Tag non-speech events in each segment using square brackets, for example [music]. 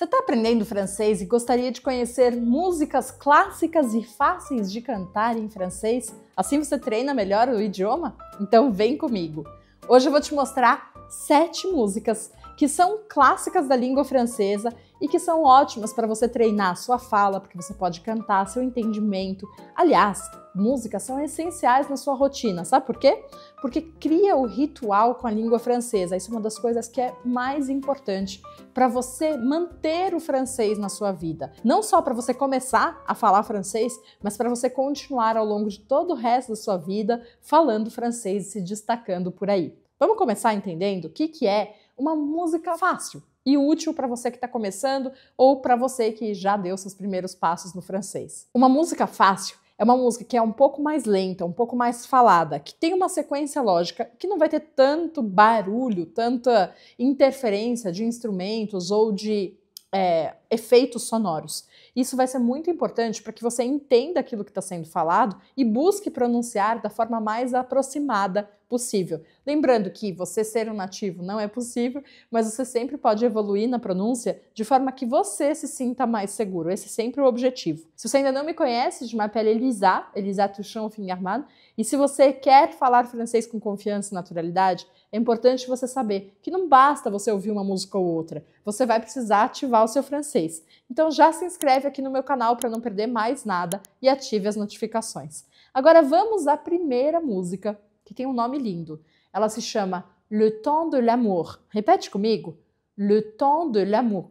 Você está aprendendo francês e gostaria de conhecer músicas clássicas e fáceis de cantar em francês? Assim você treina melhor o idioma? Então vem comigo! Hoje eu vou te mostrar sete músicas que são clássicas da língua francesa e que são ótimas para você treinar a sua fala, porque você pode cantar, seu entendimento. Aliás, músicas são essenciais na sua rotina, sabe por quê? Porque cria o ritual com a língua francesa. Isso é uma das coisas que é mais importante para você manter o francês na sua vida. Não só para você começar a falar francês, mas para você continuar ao longo de todo o resto da sua vida falando francês e se destacando por aí. Vamos começar entendendo o que, que é uma música fácil e útil para você que está começando ou para você que já deu seus primeiros passos no francês. Uma música fácil é uma música que é um pouco mais lenta, um pouco mais falada, que tem uma sequência lógica, que não vai ter tanto barulho, tanta interferência de instrumentos ou de é, efeitos sonoros. Isso vai ser muito importante para que você entenda aquilo que está sendo falado e busque pronunciar da forma mais aproximada possível. Lembrando que você ser um nativo não é possível, mas você sempre pode evoluir na pronúncia de forma que você se sinta mais seguro. Esse é sempre o objetivo. Se você ainda não me conhece, je pele Elisa, Elisa Touchon Fingerman, e se você quer falar francês com confiança e naturalidade, é importante você saber que não basta você ouvir uma música ou outra. Você vai precisar ativar o seu francês vocês. Então já se inscreve aqui no meu canal para não perder mais nada e ative as notificações. Agora vamos à primeira música, que tem um nome lindo. Ela se chama Le Temps de l'Amour. Repete comigo. Le Temps de l'Amour.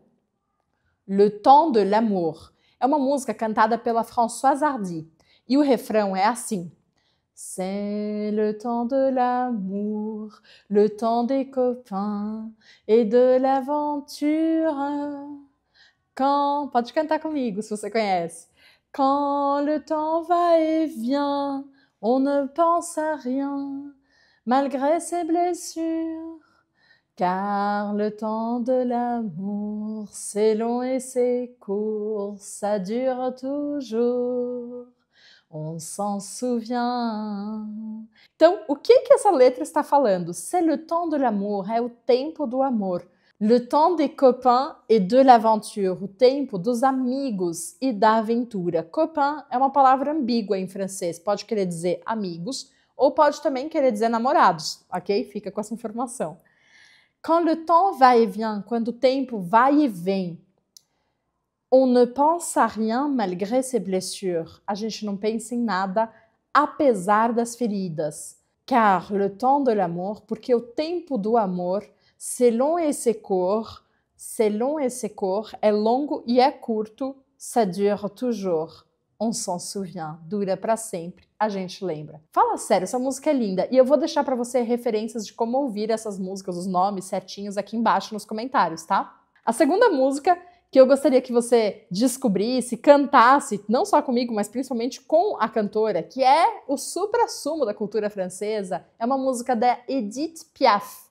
Le Temps de l'Amour. É uma música cantada pela Françoise Hardy. E o refrão é assim. C'est le temps de l'amour, le temps des copains et de l'aventure. Quand, pode cantar comigo se você conhece. Quand le temps va et vient, on ne pense à rien, malgré ses blessures. Car le temps de l'amour, c'est long et c'est court, ça dure toujours. On s'en souvient. Então, o que, que essa letra está falando? C'est le temps de l'amour, é o tempo do amor. Le temps des copains et de l'aventure, o tempo dos amigos e da aventura. Copain é uma palavra ambígua em francês, pode querer dizer amigos ou pode também querer dizer namorados, ok? Fica com essa informação. Quand le temps va et vient, quando o tempo vai e vem. On ne pense à rien malgré ses blessures. A gente não pensa em nada apesar das feridas. Car le temps de l'amour, porque o tempo do amor Selon esse cor, selon esse corps, é longo e é curto, ça dure toujours. On s'en souvient, dura para sempre, a gente lembra. Fala sério, essa música é linda e eu vou deixar para você referências de como ouvir essas músicas, os nomes certinhos aqui embaixo nos comentários, tá? A segunda música que eu gostaria que você descobrisse, cantasse, não só comigo, mas principalmente com a cantora, que é o supra-sumo da cultura francesa, é uma música da Edith Piaf.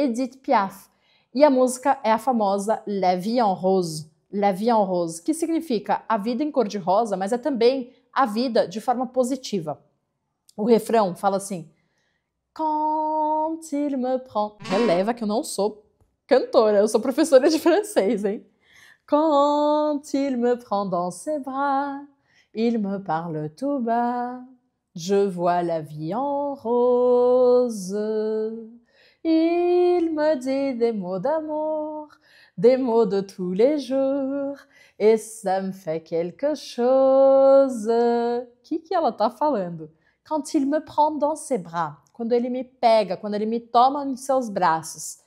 Edith Piaf. E a música é a famosa La Vie en Rose, La Vie en Rose, que significa a vida em cor-de-rosa, mas é também a vida de forma positiva. O refrão fala assim: Quand il me prend. Releva que eu não sou cantora, eu sou professora de francês, hein? Quand il me prend dans ses bras, il me parle tout bas, je vois la vie en rose. Il me dit des mots d'amour, des mots de tous les jours, et ça me fait quelque chose. Que que ela tá falando? Quand il me prend dans ses bras, quando ele me pega, quando ele me toma nos seus braços.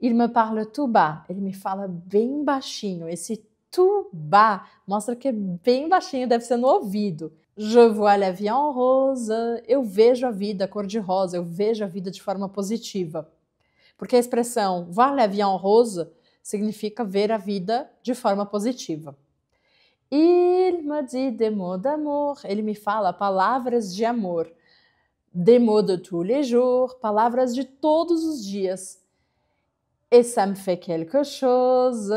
Il me parle tout bas, ele me fala bem baixinho. Esse tout bas mostra que é bem baixinho, deve ser no ouvido. Je vois la vie en rose. Eu vejo a vida cor-de-rosa, eu vejo a vida de forma positiva. Porque a expressão vale la vie en significa ver a vida de forma positiva. Il me dit des mots d'amour. Ele me fala palavras de amor. Des mots de tous les jours. Palavras de todos os dias. Et ça me fait quelque chose.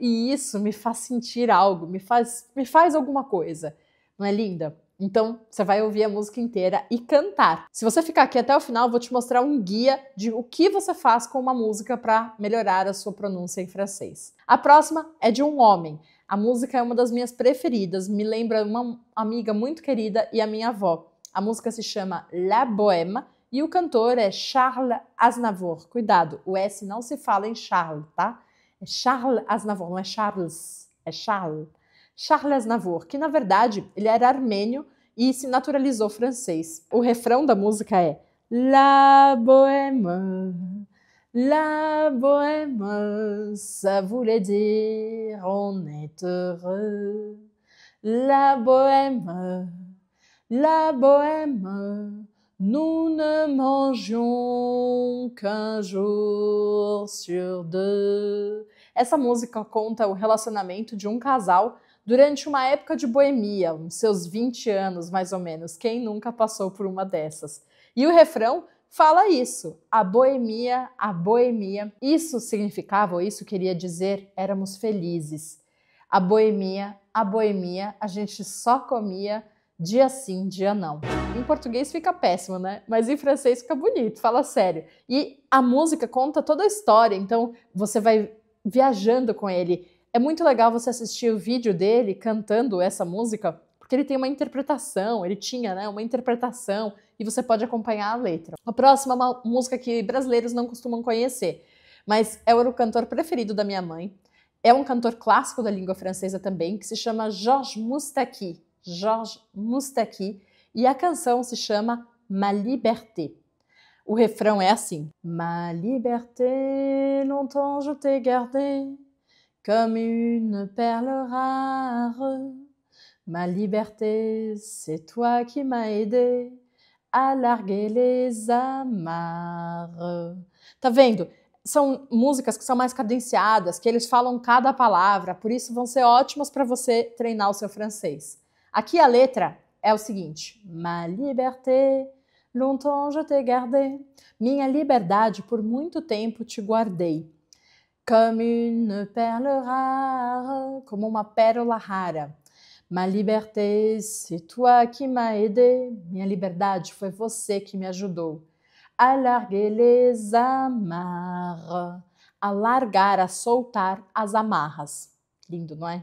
E isso me faz sentir algo, me faz, me faz alguma coisa. Não é linda? Então, você vai ouvir a música inteira e cantar. Se você ficar aqui até o final, eu vou te mostrar um guia de o que você faz com uma música para melhorar a sua pronúncia em francês. A próxima é de um homem. A música é uma das minhas preferidas, me lembra uma amiga muito querida e a minha avó. A música se chama La Bohème e o cantor é Charles Aznavour. Cuidado, o S não se fala em Charles, tá? É Charles Aznavour, não é Charles, é Charles. Charles Navour, que na verdade ele era armênio e se naturalizou francês. O refrão da música é La Bohème, La Bohème, ça voulait dire on est heureux. La Bohème, La Bohème, nous ne mangeons qu'un jour sur deux. Essa música conta o relacionamento de um casal durante uma época de boemia, uns seus 20 anos mais ou menos. Quem nunca passou por uma dessas? E o refrão fala isso: a boemia, a boemia. Isso significava, ou isso queria dizer, éramos felizes. A boemia, a boemia, a gente só comia dia sim, dia não. Em português fica péssimo, né? Mas em francês fica bonito, fala sério. E a música conta toda a história, então você vai viajando com ele é muito legal você assistir o vídeo dele cantando essa música, porque ele tem uma interpretação, ele tinha né, uma interpretação e você pode acompanhar a letra. A próxima é uma música que brasileiros não costumam conhecer, mas é o cantor preferido da minha mãe. É um cantor clássico da língua francesa também, que se chama Georges Moustaki. Georges Moustaki. E a canção se chama Ma Liberté. O refrão é assim: Ma liberté, longtemps je t'ai gardée comme une perle rare. Ma liberté, c'est toi qui m'as aidé a larguer les amarres. Tá vendo? São músicas que são mais cadenciadas, que eles falam cada palavra, por isso vão ser ótimas para você treinar o seu francês. Aqui a letra é o seguinte: Ma liberté, longtemps je t'ai gardé. Minha liberdade, por muito tempo te guardei comme une perle rare, como uma pérola rara. Ma liberté, c'est toi qui m'as aidé. Minha liberdade foi você que me ajudou. A larguer les amarres. A largar, a soltar as amarras. Lindo, não é?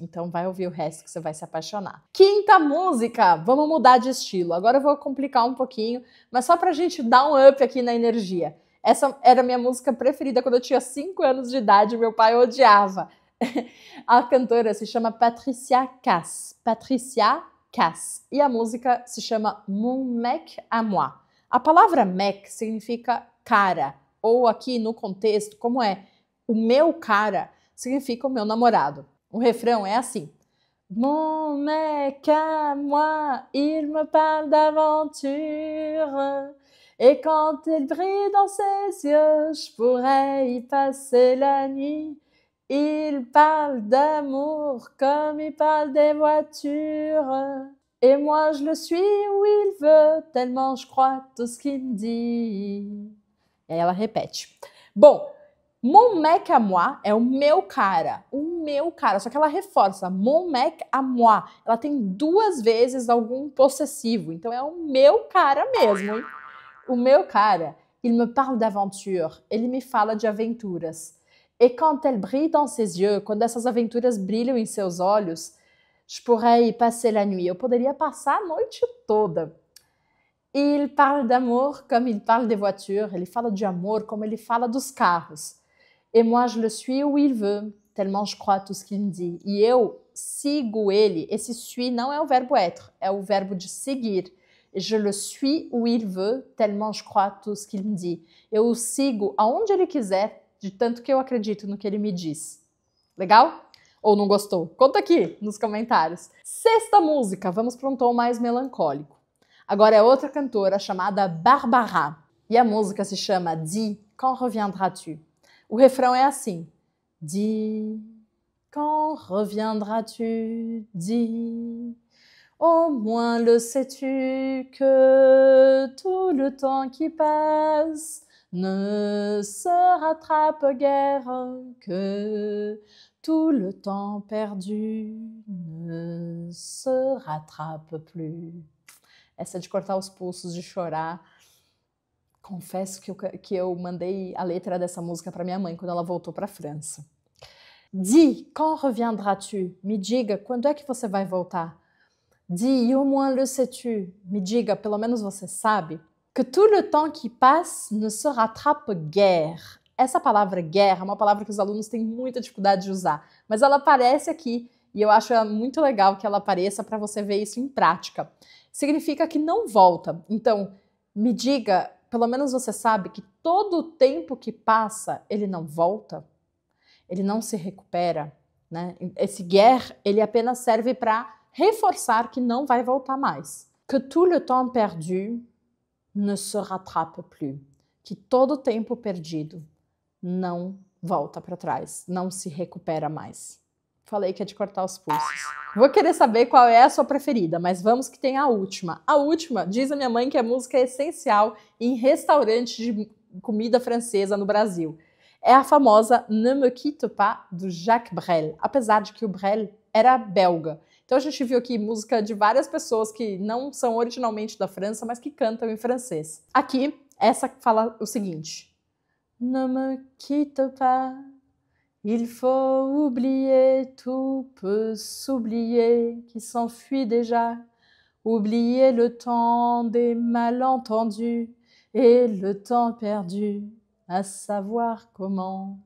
Então vai ouvir o resto que você vai se apaixonar. Quinta música, vamos mudar de estilo. Agora eu vou complicar um pouquinho, mas só pra gente dar um up aqui na energia. Essa era a minha música preferida quando eu tinha 5 anos de idade, meu pai odiava. [laughs] A cantora se chama Patricia Cass. Patricia Cass. E a música se chama Mon Mec à Moi. A palavra mec significa cara, ou aqui no contexto, como é o meu cara, significa o meu namorado. O refrão é assim: Mon mec à moi, il me parle d'aventure. Et quand elle brille dans ses yeux, je pourrais y passer la nuit. Il parle d'amour comme il parle des voitures. Et moi je le suis où il veut, tellement je crois tout ce qu'il me dit. E aí ela repete. Bom, mon mec à moi é o meu cara, o meu cara. Só que ela reforça, mon mec à moi. Ela tem duas vezes algum possessivo, então é o meu cara mesmo. Hein? O meu cara, ele me fala d'aventure, ele me fala de aventuras. E quando ele brilha em seus olhos, quando essas aventuras brilham em seus olhos, je pourrais passer la nuit, eu poderia passar a noite toda. ele fala d'amour comme il parle des voitures, ele fala de amor como ele fala dos carros. Et moi je le suis où il veut, tellement je crois tudo tout ce qu'il me dit. E eu sigo ele. Esse suis não é o verbo être, é o verbo de seguir je le suis où il veut, tellement je crois tout ce qu'il me dit. Eu o sigo aonde ele quiser, de tanto que eu acredito no que ele me diz. Legal? Ou não gostou? Conta aqui nos comentários. Sexta música, vamos para um tom mais melancólico. Agora é outra cantora chamada Barbara. E a música se chama "De quand reviendras-tu? O refrão é assim: De quand reviendras-tu? Dis. Au moins le sais-tu que tout le temps qui passe ne se rattrape guère que tout le temps perdu ne se rattrape plus. Essa de cortar os pulsos, de chorar. Confesso que eu, que eu mandei a letra dessa música para minha mãe quando ela voltou para a França. Di, quand reviendras-tu? Me diga, quando é que você vai voltar? Dis, au moins le sais-tu, me diga, pelo menos você sabe, que tout le temps qui passe ne se rattrape guère. Essa palavra guerra é uma palavra que os alunos têm muita dificuldade de usar, mas ela aparece aqui e eu acho muito legal que ela apareça para você ver isso em prática. Significa que não volta. Então, me diga, pelo menos você sabe que todo o tempo que passa ele não volta, ele não se recupera, né? Esse guerra ele apenas serve para reforçar que não vai voltar mais. Que tout le temps perdu ne se rattrape plus. Que todo tempo perdido não volta para trás, não se recupera mais. Falei que é de cortar os pulsos. Vou querer saber qual é a sua preferida, mas vamos que tem a última. A última, diz a minha mãe que a é música é essencial em restaurante de comida francesa no Brasil. É a famosa Ne me quitte pas do Jacques Brel, apesar de que o Brel era belga então a gente viu aqui música de várias pessoas que não são originalmente da França, mas que cantam em francês. Aqui, essa fala o seguinte: Ne me quitte pas, il faut oublier, tout peut s'oublier, qui s'enfuit déjà. Oublier le temps des malentendus et le temps perdu à savoir comment.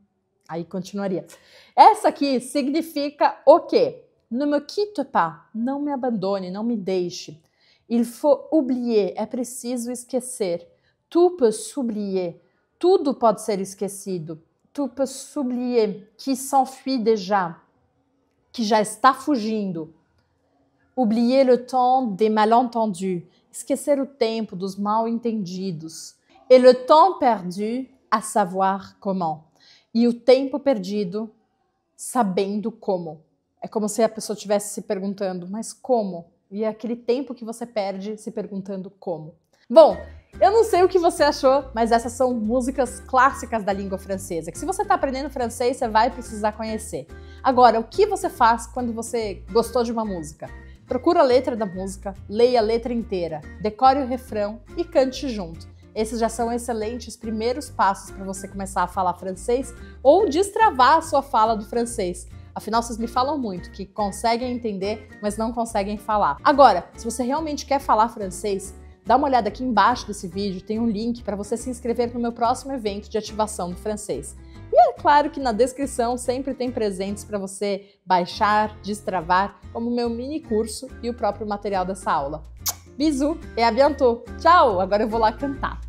Aí continuaria. Essa aqui significa o quê? Ne me quitte pas, não me abandone, não me deixe. Il faut oublier, é preciso esquecer. Tu peux s'oublier, tudo pode ser esquecido. Tu peux s'oublier, que s'enfuit déjà, que já está fugindo. Oublier le temps des malentendus, esquecer o tempo dos mal entendidos. Et le temps perdu, a savoir comment. E o tempo perdido, sabendo como. É como se a pessoa estivesse se perguntando, mas como? E é aquele tempo que você perde se perguntando como. Bom, eu não sei o que você achou, mas essas são músicas clássicas da língua francesa, que se você está aprendendo francês, você vai precisar conhecer. Agora, o que você faz quando você gostou de uma música? Procura a letra da música, leia a letra inteira, decore o refrão e cante junto. Esses já são excelentes primeiros passos para você começar a falar francês ou destravar a sua fala do francês. Afinal, vocês me falam muito que conseguem entender, mas não conseguem falar. Agora, se você realmente quer falar francês, Dá uma olhada aqui embaixo desse vídeo, tem um link para você se inscrever no meu próximo evento de ativação do francês. E é claro que na descrição sempre tem presentes para você baixar, destravar, como o meu mini curso e o próprio material dessa aula. Bisous e à bientôt! Tchau! Agora eu vou lá cantar.